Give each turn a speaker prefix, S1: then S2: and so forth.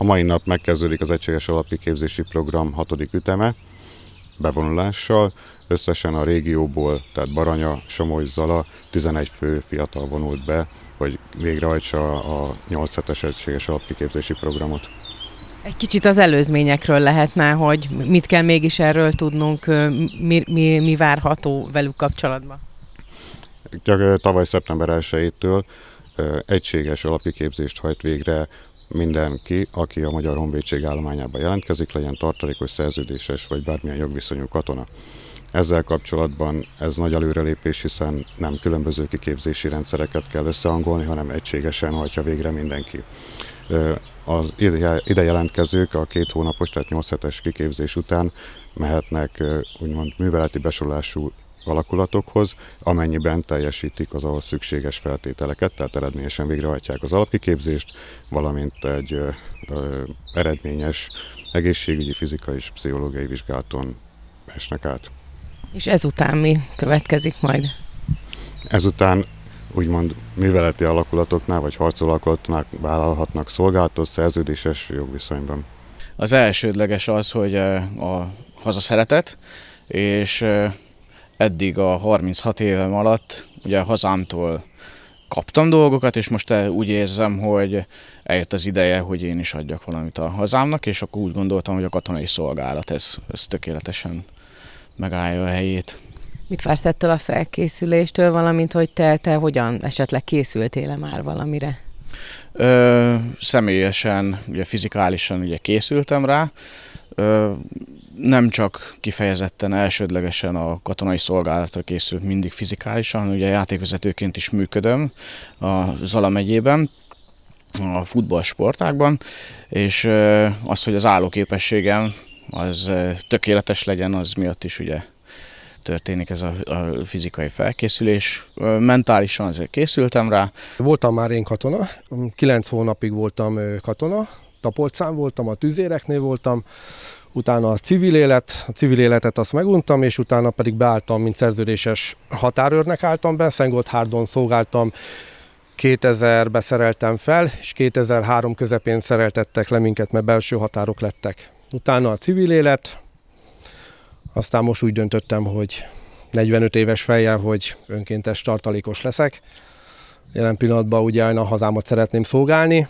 S1: A mai nap megkezdődik az Egységes Alapkiképzési Program hatodik üteme, bevonulással. Összesen a régióból, tehát Baranya, Somogy, Zala 11 fő fiatal vonult be, hogy végrehajtsa a 8 hetes egységes alapkiképzési programot. Egy kicsit az előzményekről lehetne, hogy mit kell mégis erről tudnunk, mi, mi, mi várható velük kapcsolatban? Tavaly szeptember 1 egységes alapkiképzést hajt végre mindenki, aki a Magyar Honvédség állományába jelentkezik, legyen tartalékos szerződéses vagy bármilyen jogviszonyú katona. Ezzel kapcsolatban ez nagy előrelépés, hiszen nem különböző kiképzési rendszereket kell összehangolni, hanem egységesen hajtja végre mindenki. Az ide jelentkezők a két hónapos, tehát 8 hetes kiképzés után mehetnek úgymond műveleti besorolású alakulatokhoz, amennyiben teljesítik az ahhoz szükséges feltételeket, tehát eredményesen végrehajtják az alapkiképzést, valamint egy ö, ö, eredményes egészségügyi, fizikai és pszichológiai vizsgálaton esnek át. És ezután mi következik majd? Ezután úgymond műveleti alakulatoknál vagy harcolakulatoknál vállalhatnak szolgálatot szerződéses jogviszonyban.
S2: Az elsődleges az, hogy a hazaszeretet, és eddig a 36 évem alatt ugye hazámtól kaptam dolgokat, és most úgy érzem, hogy eljött az ideje, hogy én is adjak valamit a hazámnak, és akkor úgy gondoltam, hogy a katonai szolgálat, ez, ez tökéletesen megállja a helyét.
S1: Mit vársz ettől a felkészüléstől, valamint hogy te, te hogyan esetleg készültél -e már valamire?
S2: Ö, személyesen, ugye fizikálisan ugye készültem rá. Ö, nem csak kifejezetten elsődlegesen a katonai szolgálatra készült mindig fizikálisan, ugye játékvezetőként is működöm a Zala megyében, a futballsportákban, és az, hogy az állóképességem az tökéletes legyen, az miatt is ugye történik ez a, a fizikai felkészülés.
S3: Mentálisan azért készültem rá. Voltam már én katona, kilenc hónapig voltam katona, tapolcán voltam, a tüzéreknél voltam, utána a civil élet, a civil életet azt meguntam, és utána pedig beálltam, mint szerződéses határőrnek álltam be, hárdon szolgáltam 2000 ben szereltem fel, és 2003 közepén szereltettek le minket, mert belső határok lettek. Utána a civil élet, aztán most úgy döntöttem, hogy 45 éves fejjel, hogy önkéntes tartalékos leszek. Jelen pillanatban ugye én a hazámat szeretném szolgálni,